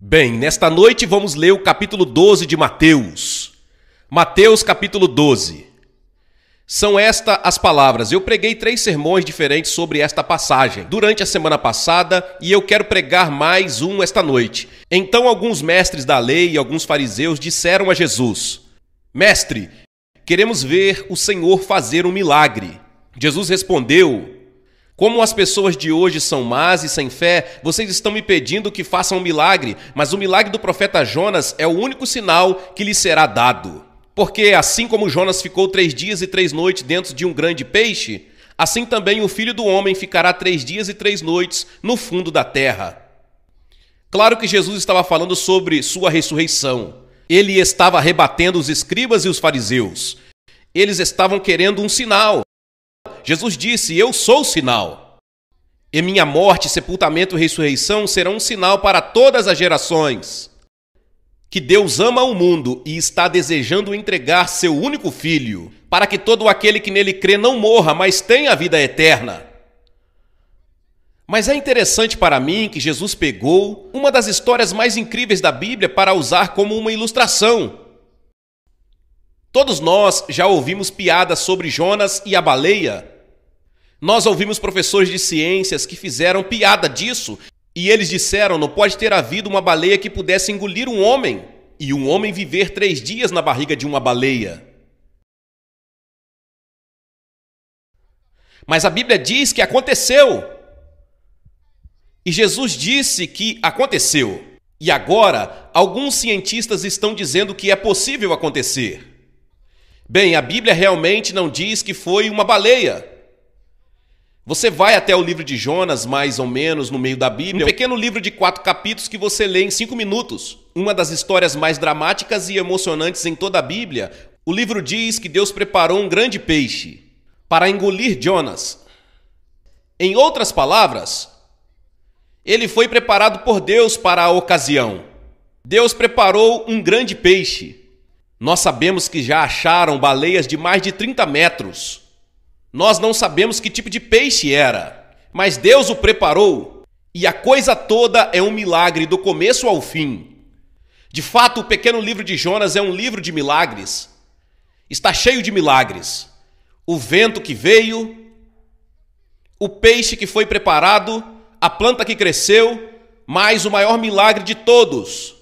Bem, nesta noite vamos ler o capítulo 12 de Mateus. Mateus, capítulo 12. São estas as palavras. Eu preguei três sermões diferentes sobre esta passagem durante a semana passada e eu quero pregar mais um esta noite. Então, alguns mestres da lei e alguns fariseus disseram a Jesus: Mestre, queremos ver o Senhor fazer um milagre. Jesus respondeu: como as pessoas de hoje são más e sem fé, vocês estão me pedindo que faça um milagre, mas o milagre do profeta Jonas é o único sinal que lhe será dado. Porque assim como Jonas ficou três dias e três noites dentro de um grande peixe, assim também o filho do homem ficará três dias e três noites no fundo da terra. Claro que Jesus estava falando sobre sua ressurreição. Ele estava rebatendo os escribas e os fariseus. Eles estavam querendo um sinal. Jesus disse: Eu sou o sinal. E minha morte, sepultamento e ressurreição serão um sinal para todas as gerações. Que Deus ama o mundo e está desejando entregar seu único filho, para que todo aquele que nele crê não morra, mas tenha a vida eterna. Mas é interessante para mim que Jesus pegou uma das histórias mais incríveis da Bíblia para usar como uma ilustração. Todos nós já ouvimos piadas sobre Jonas e a baleia. Nós ouvimos professores de ciências que fizeram piada disso e eles disseram: não pode ter havido uma baleia que pudesse engolir um homem e um homem viver três dias na barriga de uma baleia. Mas a Bíblia diz que aconteceu. E Jesus disse que aconteceu. E agora, alguns cientistas estão dizendo que é possível acontecer. Bem, a Bíblia realmente não diz que foi uma baleia. Você vai até o livro de Jonas, mais ou menos, no meio da Bíblia, um pequeno livro de quatro capítulos que você lê em cinco minutos. Uma das histórias mais dramáticas e emocionantes em toda a Bíblia. O livro diz que Deus preparou um grande peixe para engolir Jonas. Em outras palavras, ele foi preparado por Deus para a ocasião. Deus preparou um grande peixe. Nós sabemos que já acharam baleias de mais de 30 metros. Nós não sabemos que tipo de peixe era, mas Deus o preparou. E a coisa toda é um milagre do começo ao fim. De fato, o pequeno livro de Jonas é um livro de milagres. Está cheio de milagres. O vento que veio, o peixe que foi preparado, a planta que cresceu, mas o maior milagre de todos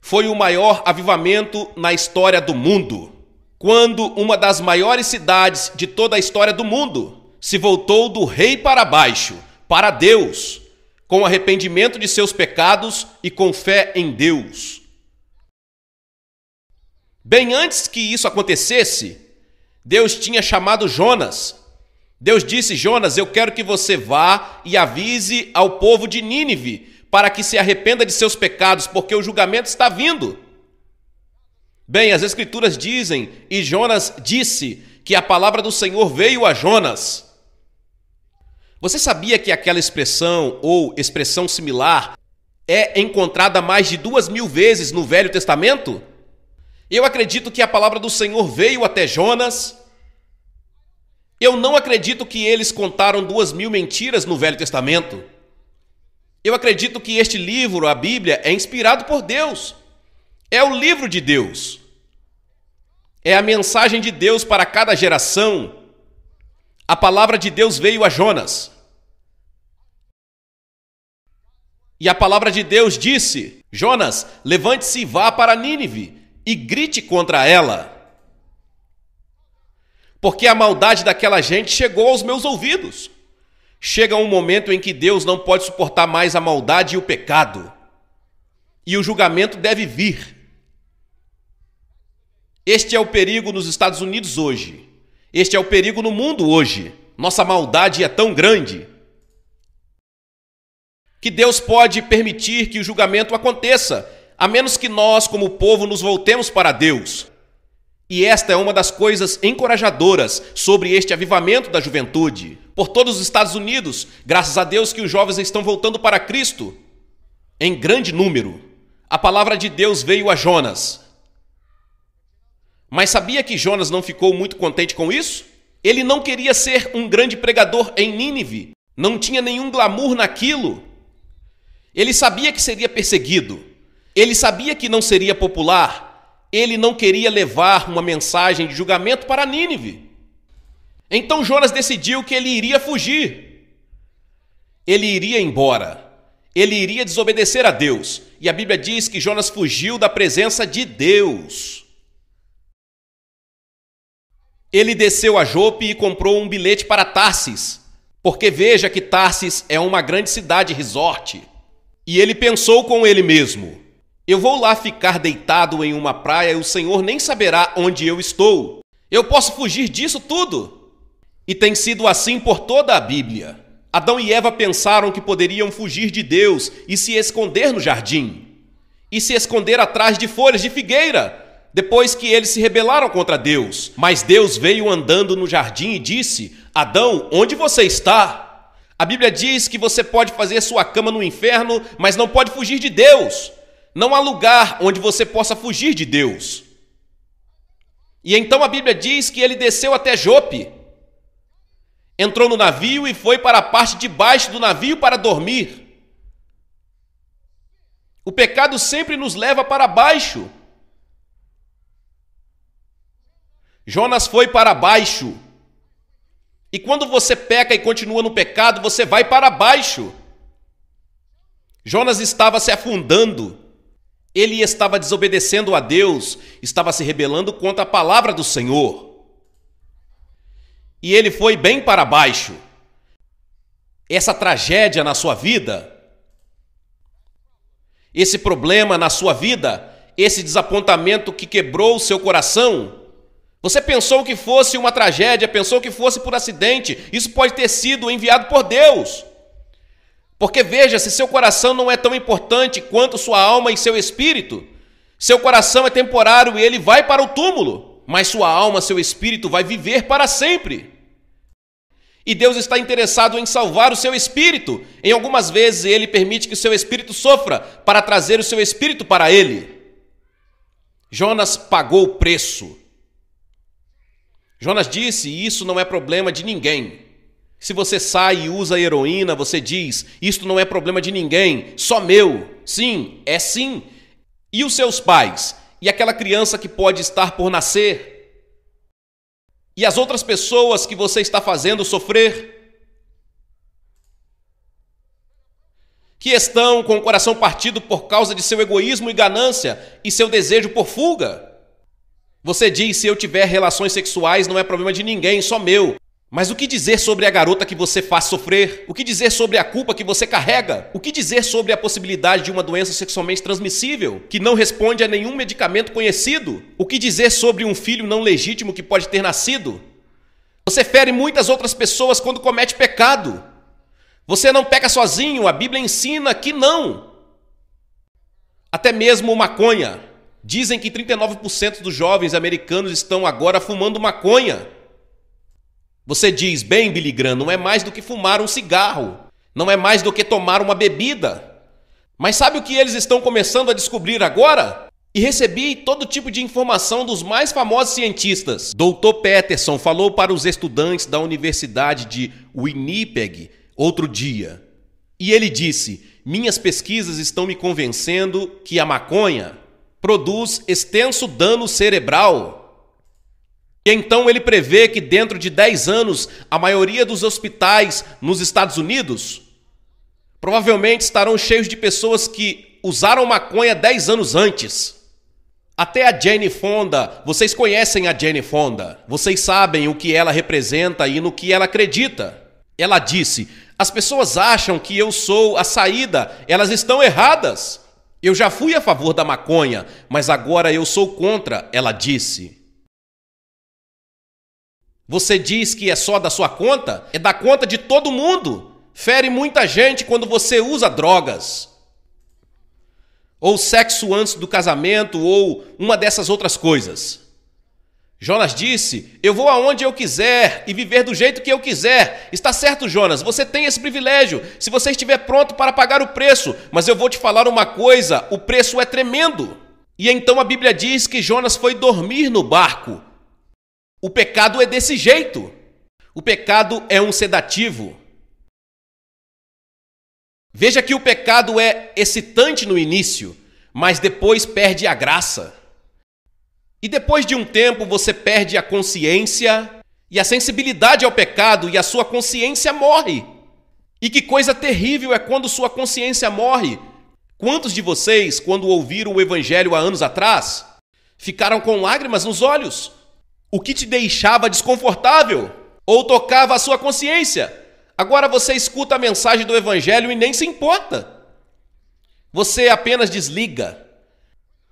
foi o maior avivamento na história do mundo, quando uma das maiores cidades de toda a história do mundo se voltou do rei para baixo, para Deus, com arrependimento de seus pecados e com fé em Deus. Bem antes que isso acontecesse, Deus tinha chamado Jonas. Deus disse: Jonas, eu quero que você vá e avise ao povo de Nínive para que se arrependa de seus pecados, porque o julgamento está vindo. Bem, as Escrituras dizem, e Jonas disse, que a palavra do Senhor veio a Jonas. Você sabia que aquela expressão ou expressão similar é encontrada mais de duas mil vezes no Velho Testamento? Eu acredito que a palavra do Senhor veio até Jonas. Eu não acredito que eles contaram duas mil mentiras no Velho Testamento. Eu acredito que este livro, a Bíblia, é inspirado por Deus. É o livro de Deus. É a mensagem de Deus para cada geração. A palavra de Deus veio a Jonas. E a palavra de Deus disse: Jonas, levante-se e vá para Nínive e grite contra ela. Porque a maldade daquela gente chegou aos meus ouvidos. Chega um momento em que Deus não pode suportar mais a maldade e o pecado, e o julgamento deve vir. Este é o perigo nos Estados Unidos hoje. Este é o perigo no mundo hoje. Nossa maldade é tão grande que Deus pode permitir que o julgamento aconteça, a menos que nós, como povo, nos voltemos para Deus. E esta é uma das coisas encorajadoras sobre este avivamento da juventude. Por todos os Estados Unidos, graças a Deus que os jovens estão voltando para Cristo em grande número. A palavra de Deus veio a Jonas. Mas sabia que Jonas não ficou muito contente com isso? Ele não queria ser um grande pregador em Nínive, não tinha nenhum glamour naquilo. Ele sabia que seria perseguido, ele sabia que não seria popular, ele não queria levar uma mensagem de julgamento para Nínive. Então Jonas decidiu que ele iria fugir. Ele iria embora. Ele iria desobedecer a Deus. E a Bíblia diz que Jonas fugiu da presença de Deus. Ele desceu a Jope e comprou um bilhete para Tarsis, porque veja que Tarsis é uma grande cidade resort. E ele pensou com ele mesmo: eu vou lá ficar deitado em uma praia e o Senhor nem saberá onde eu estou. Eu posso fugir disso tudo. E tem sido assim por toda a Bíblia. Adão e Eva pensaram que poderiam fugir de Deus e se esconder no jardim, e se esconder atrás de folhas de figueira, depois que eles se rebelaram contra Deus. Mas Deus veio andando no jardim e disse: Adão, onde você está? A Bíblia diz que você pode fazer sua cama no inferno, mas não pode fugir de Deus. Não há lugar onde você possa fugir de Deus. E então a Bíblia diz que ele desceu até Jope, entrou no navio e foi para a parte de baixo do navio para dormir. O pecado sempre nos leva para baixo. Jonas foi para baixo. E quando você peca e continua no pecado, você vai para baixo. Jonas estava se afundando. Ele estava desobedecendo a Deus, estava se rebelando contra a palavra do Senhor. E ele foi bem para baixo. Essa tragédia na sua vida, esse problema na sua vida, esse desapontamento que quebrou o seu coração, você pensou que fosse uma tragédia, pensou que fosse por acidente, isso pode ter sido enviado por Deus. Porque veja, se seu coração não é tão importante quanto sua alma e seu espírito, seu coração é temporário e ele vai para o túmulo, mas sua alma, seu espírito vai viver para sempre. E Deus está interessado em salvar o seu espírito. Em algumas vezes ele permite que o seu espírito sofra para trazer o seu espírito para ele. Jonas pagou o preço. Jonas disse: Isso não é problema de ninguém. Se você sai e usa heroína, você diz: Isto não é problema de ninguém, só meu. Sim, é sim. E os seus pais? E aquela criança que pode estar por nascer? E as outras pessoas que você está fazendo sofrer? Que estão com o coração partido por causa de seu egoísmo e ganância e seu desejo por fuga? Você diz: se eu tiver relações sexuais, não é problema de ninguém, só meu. Mas o que dizer sobre a garota que você faz sofrer? O que dizer sobre a culpa que você carrega? O que dizer sobre a possibilidade de uma doença sexualmente transmissível que não responde a nenhum medicamento conhecido? O que dizer sobre um filho não legítimo que pode ter nascido? Você fere muitas outras pessoas quando comete pecado. Você não peca sozinho, a Bíblia ensina que não. Até mesmo maconha. Dizem que 39% dos jovens americanos estão agora fumando maconha. Você diz, bem, Billy Graham, não é mais do que fumar um cigarro, não é mais do que tomar uma bebida. Mas sabe o que eles estão começando a descobrir agora? E recebi todo tipo de informação dos mais famosos cientistas. Dr. Peterson falou para os estudantes da Universidade de Winnipeg outro dia. E ele disse: Minhas pesquisas estão me convencendo que a maconha produz extenso dano cerebral então ele prevê que dentro de 10 anos a maioria dos hospitais nos Estados Unidos provavelmente estarão cheios de pessoas que usaram maconha 10 anos antes. Até a Jane Fonda, vocês conhecem a Jane Fonda, vocês sabem o que ela representa e no que ela acredita. Ela disse: As pessoas acham que eu sou a saída, elas estão erradas. Eu já fui a favor da maconha, mas agora eu sou contra, ela disse. Você diz que é só da sua conta? É da conta de todo mundo. Fere muita gente quando você usa drogas. Ou sexo antes do casamento, ou uma dessas outras coisas. Jonas disse: Eu vou aonde eu quiser e viver do jeito que eu quiser. Está certo, Jonas, você tem esse privilégio, se você estiver pronto para pagar o preço. Mas eu vou te falar uma coisa: o preço é tremendo. E então a Bíblia diz que Jonas foi dormir no barco. O pecado é desse jeito. O pecado é um sedativo. Veja que o pecado é excitante no início, mas depois perde a graça. E depois de um tempo você perde a consciência e a sensibilidade ao pecado e a sua consciência morre. E que coisa terrível é quando sua consciência morre. Quantos de vocês, quando ouviram o evangelho há anos atrás, ficaram com lágrimas nos olhos? o que te deixava desconfortável ou tocava a sua consciência. Agora você escuta a mensagem do Evangelho e nem se importa. Você apenas desliga.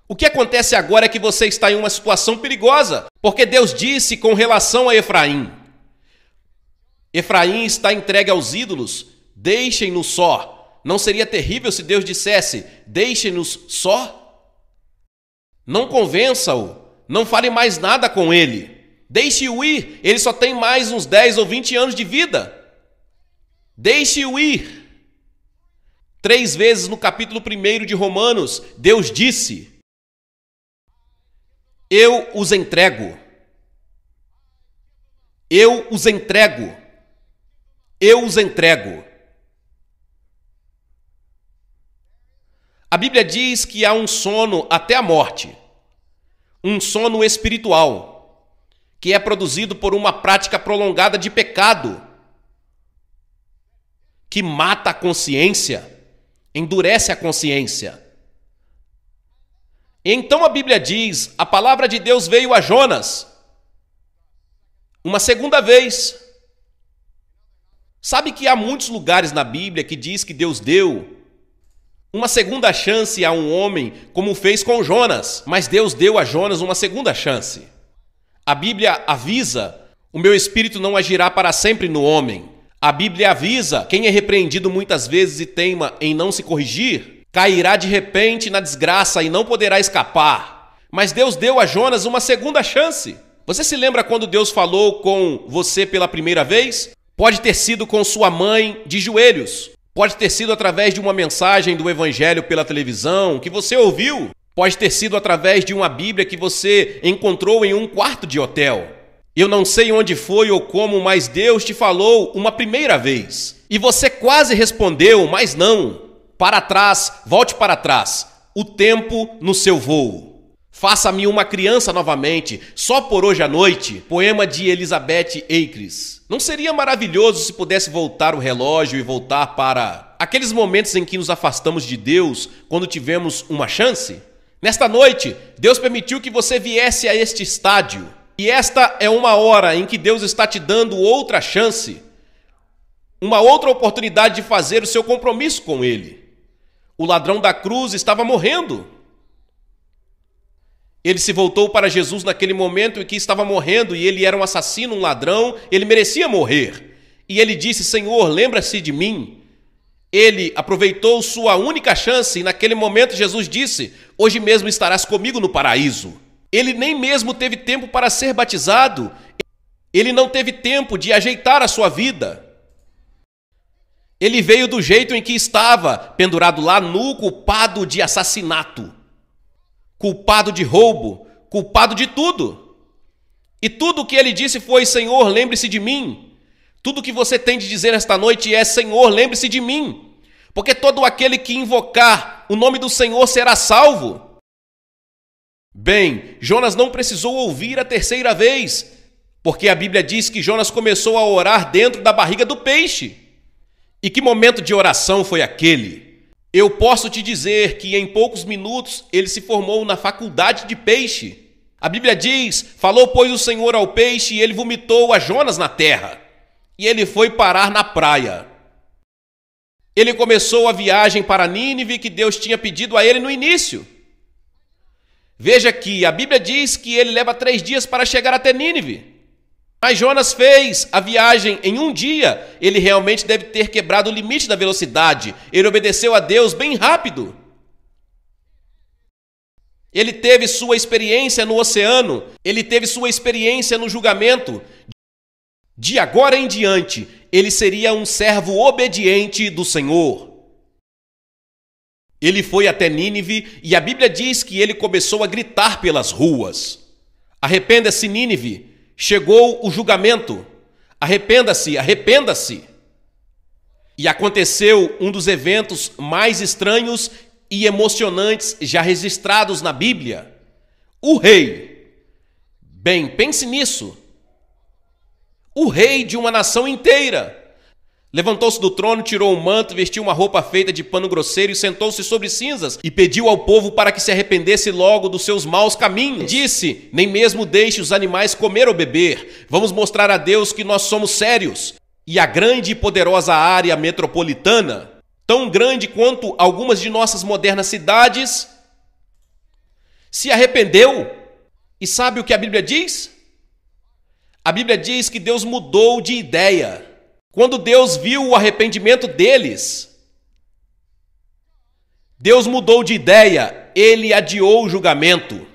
O que acontece agora é que você está em uma situação perigosa, porque Deus disse com relação a Efraim: Efraim está entregue aos ídolos, deixem-no só. Não seria terrível se Deus dissesse: deixem-nos só? Não convença-o não fale mais nada com ele. Deixe-o ir. Ele só tem mais uns 10 ou 20 anos de vida. Deixe-o ir. Três vezes no capítulo 1 de Romanos, Deus disse: Eu os entrego. Eu os entrego. Eu os entrego. A Bíblia diz que há um sono até a morte um sono espiritual, que é produzido por uma prática prolongada de pecado, que mata a consciência, endurece a consciência. Então a Bíblia diz: a palavra de Deus veio a Jonas uma segunda vez. Sabe que há muitos lugares na Bíblia que diz que Deus deu uma segunda chance a um homem, como fez com Jonas, mas Deus deu a Jonas uma segunda chance. A Bíblia avisa: o meu espírito não agirá para sempre no homem. A Bíblia avisa: quem é repreendido muitas vezes e teima em não se corrigir, cairá de repente na desgraça e não poderá escapar. Mas Deus deu a Jonas uma segunda chance. Você se lembra quando Deus falou com você pela primeira vez? Pode ter sido com sua mãe de joelhos, Pode ter sido através de uma mensagem do Evangelho pela televisão que você ouviu. Pode ter sido através de uma Bíblia que você encontrou em um quarto de hotel. Eu não sei onde foi ou como, mas Deus te falou uma primeira vez. E você quase respondeu, mas não. Para trás, volte para trás. O tempo no seu voo. Faça-me uma criança novamente, só por hoje à noite. Poema de Elizabeth Acres. Não seria maravilhoso se pudesse voltar o relógio e voltar para aqueles momentos em que nos afastamos de Deus quando tivemos uma chance? Nesta noite, Deus permitiu que você viesse a este estádio. E esta é uma hora em que Deus está te dando outra chance, uma outra oportunidade de fazer o seu compromisso com Ele. O ladrão da cruz estava morrendo ele se voltou para Jesus naquele momento em que estava morrendo e ele era um assassino, um ladrão, ele merecia morrer. E ele disse: Senhor, lembra-se de mim. Ele aproveitou sua única chance e naquele momento Jesus disse: Hoje mesmo estarás comigo no paraíso. Ele nem mesmo teve tempo para ser batizado, ele não teve tempo de ajeitar a sua vida. Ele veio do jeito em que estava, pendurado lá nu, culpado de assassinato culpado de roubo, culpado de tudo. E tudo o que ele disse foi: Senhor, lembre-se de mim. Tudo que você tem de dizer esta noite é: Senhor, lembre-se de mim. Porque todo aquele que invocar o nome do Senhor será salvo. Bem, Jonas não precisou ouvir a terceira vez, porque a Bíblia diz que Jonas começou a orar dentro da barriga do peixe. E que momento de oração foi aquele? Eu posso te dizer que em poucos minutos ele se formou na faculdade de peixe. A Bíblia diz: Falou, pois, o Senhor ao peixe, e ele vomitou a Jonas na terra. E ele foi parar na praia. Ele começou a viagem para Nínive que Deus tinha pedido a ele no início. Veja que a Bíblia diz que ele leva três dias para chegar até Nínive. Mas Jonas fez a viagem em um dia. Ele realmente deve ter quebrado o limite da velocidade. Ele obedeceu a Deus bem rápido. Ele teve sua experiência no oceano. Ele teve sua experiência no julgamento. De agora em diante, ele seria um servo obediente do Senhor. Ele foi até Nínive e a Bíblia diz que ele começou a gritar pelas ruas: Arrependa-se, Nínive Chegou o julgamento. Arrependa-se, arrependa-se. E aconteceu um dos eventos mais estranhos e emocionantes já registrados na Bíblia. O rei. Bem, pense nisso. O rei de uma nação inteira Levantou-se do trono, tirou um manto, vestiu uma roupa feita de pano grosseiro e sentou-se sobre cinzas, e pediu ao povo para que se arrependesse logo dos seus maus caminhos. Disse: Nem mesmo deixe os animais comer ou beber. Vamos mostrar a Deus que nós somos sérios. E a grande e poderosa área metropolitana, tão grande quanto algumas de nossas modernas cidades, se arrependeu. E sabe o que a Bíblia diz? A Bíblia diz que Deus mudou de ideia. Quando Deus viu o arrependimento deles, Deus mudou de ideia, ele adiou o julgamento.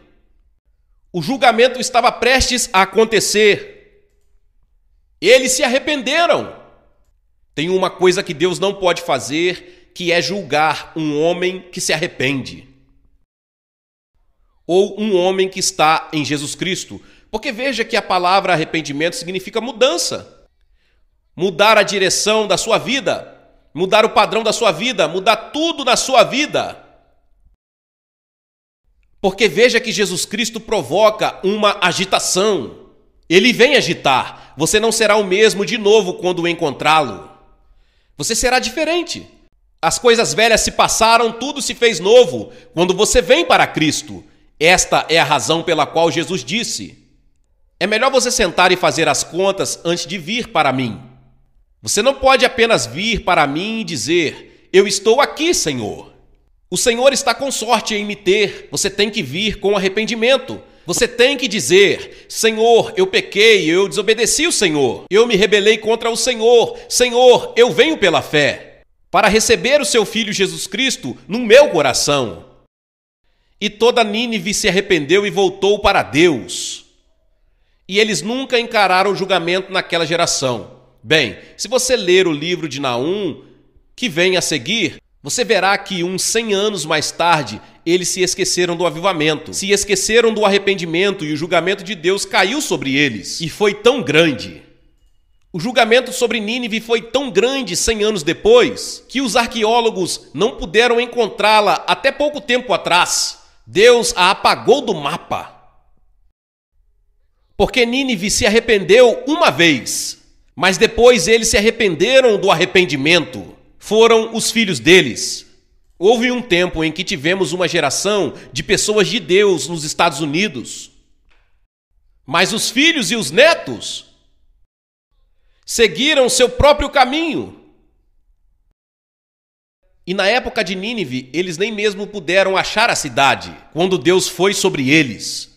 O julgamento estava prestes a acontecer. Eles se arrependeram. Tem uma coisa que Deus não pode fazer, que é julgar um homem que se arrepende. Ou um homem que está em Jesus Cristo. Porque veja que a palavra arrependimento significa mudança mudar a direção da sua vida, mudar o padrão da sua vida, mudar tudo na sua vida. Porque veja que Jesus Cristo provoca uma agitação. Ele vem agitar. Você não será o mesmo de novo quando encontrá-lo. Você será diferente. As coisas velhas se passaram, tudo se fez novo quando você vem para Cristo. Esta é a razão pela qual Jesus disse: É melhor você sentar e fazer as contas antes de vir para mim. Você não pode apenas vir para mim e dizer: Eu estou aqui, Senhor. O Senhor está com sorte em me ter. Você tem que vir com arrependimento. Você tem que dizer: Senhor, eu pequei, eu desobedeci o Senhor, eu me rebelei contra o Senhor, Senhor, eu venho pela fé, para receber o seu filho Jesus Cristo no meu coração. E toda Nínive se arrependeu e voltou para Deus. E eles nunca encararam o julgamento naquela geração. Bem, se você ler o livro de Naum, que vem a seguir, você verá que uns 100 anos mais tarde, eles se esqueceram do avivamento, se esqueceram do arrependimento e o julgamento de Deus caiu sobre eles e foi tão grande. O julgamento sobre Nínive foi tão grande 100 anos depois que os arqueólogos não puderam encontrá-la até pouco tempo atrás. Deus a apagou do mapa. Porque Nínive se arrependeu uma vez, mas depois eles se arrependeram do arrependimento. Foram os filhos deles. Houve um tempo em que tivemos uma geração de pessoas de Deus nos Estados Unidos. Mas os filhos e os netos seguiram seu próprio caminho. E na época de Nínive, eles nem mesmo puderam achar a cidade, quando Deus foi sobre eles.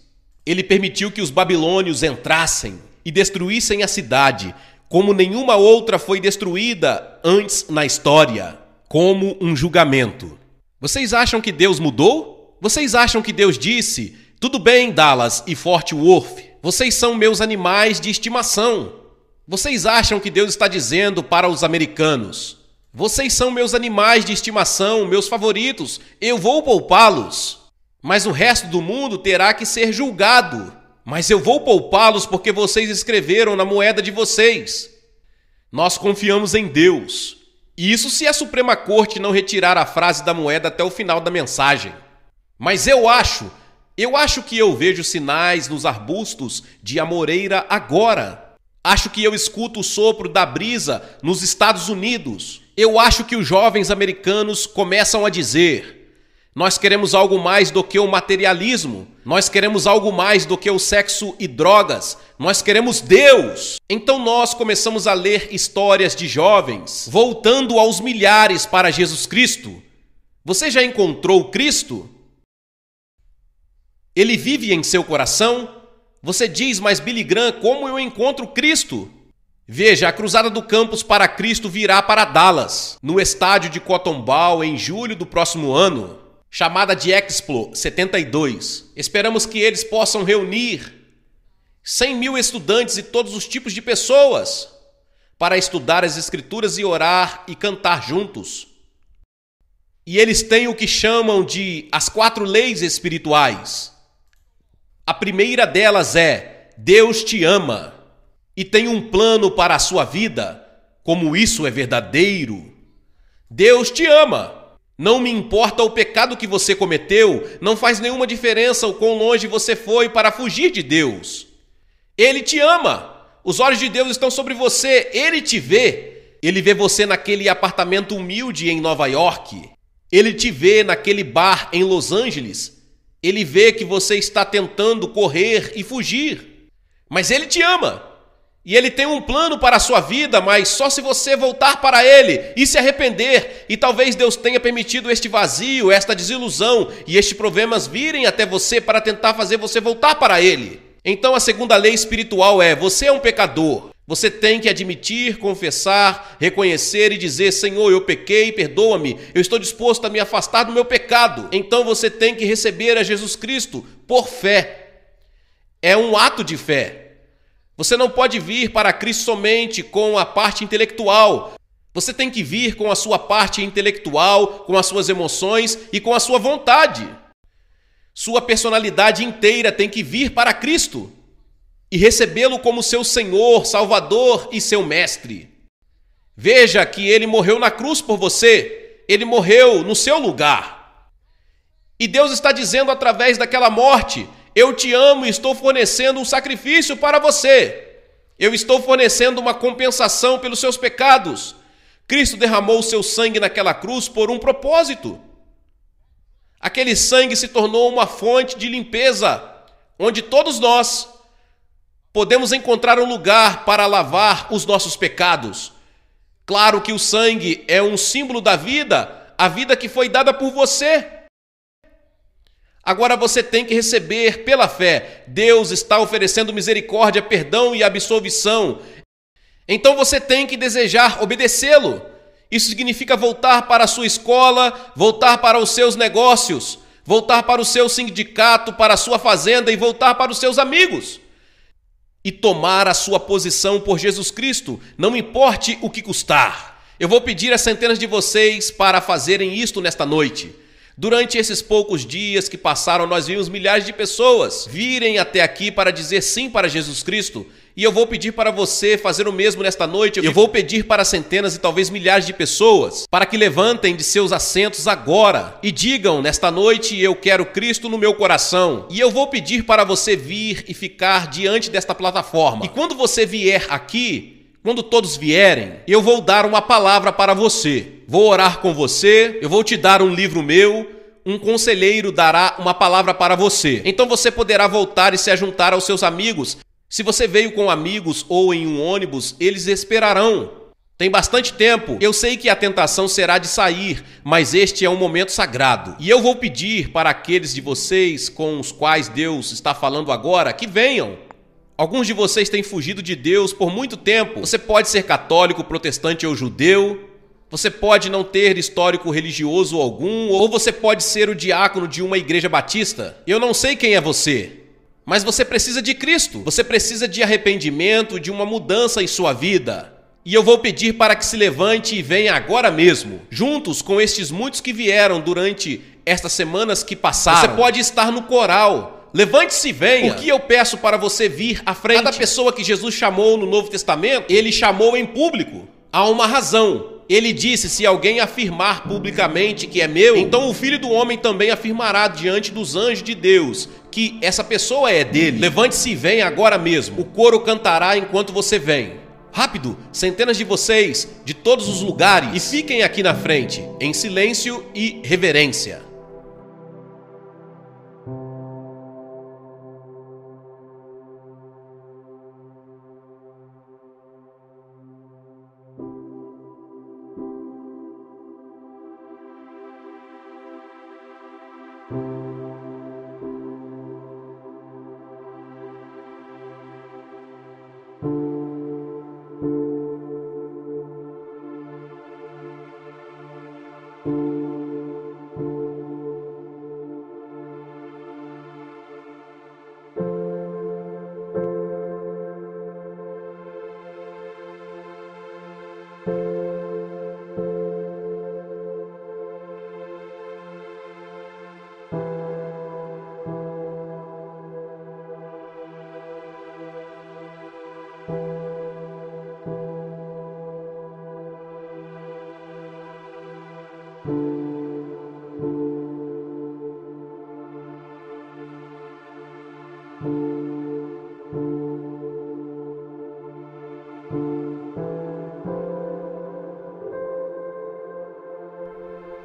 Ele permitiu que os babilônios entrassem e destruíssem a cidade, como nenhuma outra foi destruída antes na história, como um julgamento. Vocês acham que Deus mudou? Vocês acham que Deus disse: tudo bem, Dallas e Fort Worth, vocês são meus animais de estimação. Vocês acham que Deus está dizendo para os americanos: vocês são meus animais de estimação, meus favoritos, eu vou poupá-los. Mas o resto do mundo terá que ser julgado mas eu vou poupá-los porque vocês escreveram na moeda de vocês. Nós confiamos em Deus. E isso se a Suprema Corte não retirar a frase da moeda até o final da mensagem. Mas eu acho, eu acho que eu vejo sinais nos arbustos de amoreira agora. Acho que eu escuto o sopro da brisa nos Estados Unidos. Eu acho que os jovens americanos começam a dizer: nós queremos algo mais do que o materialismo. Nós queremos algo mais do que o sexo e drogas. Nós queremos Deus. Então nós começamos a ler histórias de jovens voltando aos milhares para Jesus Cristo. Você já encontrou Cristo? Ele vive em seu coração? Você diz, mas Billy Graham, como eu encontro Cristo? Veja, a Cruzada do Campus para Cristo virá para Dallas, no estádio de Cotton Bowl, em julho do próximo ano chamada de Explo 72. Esperamos que eles possam reunir 100 mil estudantes e todos os tipos de pessoas para estudar as Escrituras e orar e cantar juntos. E eles têm o que chamam de as quatro leis espirituais. A primeira delas é: Deus te ama e tem um plano para a sua vida, como isso é verdadeiro. Deus te ama não me importa o pecado que você cometeu, não faz nenhuma diferença o quão longe você foi para fugir de Deus. Ele te ama, os olhos de Deus estão sobre você, ele te vê. Ele vê você naquele apartamento humilde em Nova York, ele te vê naquele bar em Los Angeles, ele vê que você está tentando correr e fugir, mas ele te ama. E ele tem um plano para a sua vida, mas só se você voltar para ele e se arrepender. E talvez Deus tenha permitido este vazio, esta desilusão e estes problemas virem até você para tentar fazer você voltar para ele. Então a segunda lei espiritual é: você é um pecador. Você tem que admitir, confessar, reconhecer e dizer: Senhor, eu pequei, perdoa-me, eu estou disposto a me afastar do meu pecado. Então você tem que receber a Jesus Cristo por fé. É um ato de fé. Você não pode vir para Cristo somente com a parte intelectual. Você tem que vir com a sua parte intelectual, com as suas emoções e com a sua vontade. Sua personalidade inteira tem que vir para Cristo e recebê-lo como seu Senhor, Salvador e seu Mestre. Veja que ele morreu na cruz por você, ele morreu no seu lugar. E Deus está dizendo através daquela morte eu te amo e estou fornecendo um sacrifício para você. Eu estou fornecendo uma compensação pelos seus pecados. Cristo derramou o seu sangue naquela cruz por um propósito. Aquele sangue se tornou uma fonte de limpeza, onde todos nós podemos encontrar um lugar para lavar os nossos pecados. Claro que o sangue é um símbolo da vida, a vida que foi dada por você. Agora você tem que receber pela fé. Deus está oferecendo misericórdia, perdão e absolvição. Então você tem que desejar obedecê-lo. Isso significa voltar para a sua escola, voltar para os seus negócios, voltar para o seu sindicato, para a sua fazenda e voltar para os seus amigos. E tomar a sua posição por Jesus Cristo, não importe o que custar. Eu vou pedir a centenas de vocês para fazerem isto nesta noite. Durante esses poucos dias que passaram, nós vimos milhares de pessoas virem até aqui para dizer sim para Jesus Cristo. E eu vou pedir para você fazer o mesmo nesta noite. Eu vou pedir para centenas e talvez milhares de pessoas para que levantem de seus assentos agora e digam nesta noite: Eu quero Cristo no meu coração. E eu vou pedir para você vir e ficar diante desta plataforma. E quando você vier aqui, quando todos vierem, eu vou dar uma palavra para você vou orar com você, eu vou te dar um livro meu, um conselheiro dará uma palavra para você. Então você poderá voltar e se juntar aos seus amigos. Se você veio com amigos ou em um ônibus, eles esperarão. Tem bastante tempo. Eu sei que a tentação será de sair, mas este é um momento sagrado. E eu vou pedir para aqueles de vocês com os quais Deus está falando agora que venham. Alguns de vocês têm fugido de Deus por muito tempo. Você pode ser católico, protestante ou judeu, você pode não ter histórico religioso algum, ou você pode ser o diácono de uma igreja batista. Eu não sei quem é você, mas você precisa de Cristo. Você precisa de arrependimento, de uma mudança em sua vida. E eu vou pedir para que se levante e venha agora mesmo, juntos com estes muitos que vieram durante estas semanas que passaram. Você pode estar no coral. Levante-se e venha. O que eu peço para você vir à frente? Cada pessoa que Jesus chamou no Novo Testamento, ele chamou em público. Há uma razão ele disse: Se alguém afirmar publicamente que é meu, então o filho do homem também afirmará diante dos anjos de Deus que essa pessoa é dele. Levante-se e venha agora mesmo. O coro cantará enquanto você vem. Rápido, centenas de vocês, de todos os lugares, e fiquem aqui na frente, em silêncio e reverência. thank you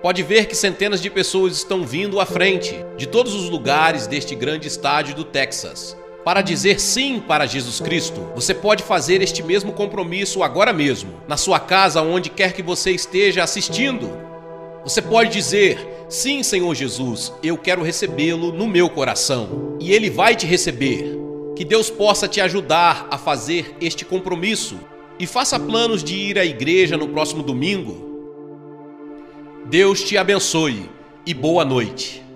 Pode ver que centenas de pessoas estão vindo à frente de todos os lugares deste grande estádio do Texas para dizer sim para Jesus Cristo. Você pode fazer este mesmo compromisso agora mesmo, na sua casa, onde quer que você esteja assistindo. Você pode dizer: Sim, Senhor Jesus, eu quero recebê-lo no meu coração e ele vai te receber. Que Deus possa te ajudar a fazer este compromisso e faça planos de ir à igreja no próximo domingo. Deus te abençoe e boa noite.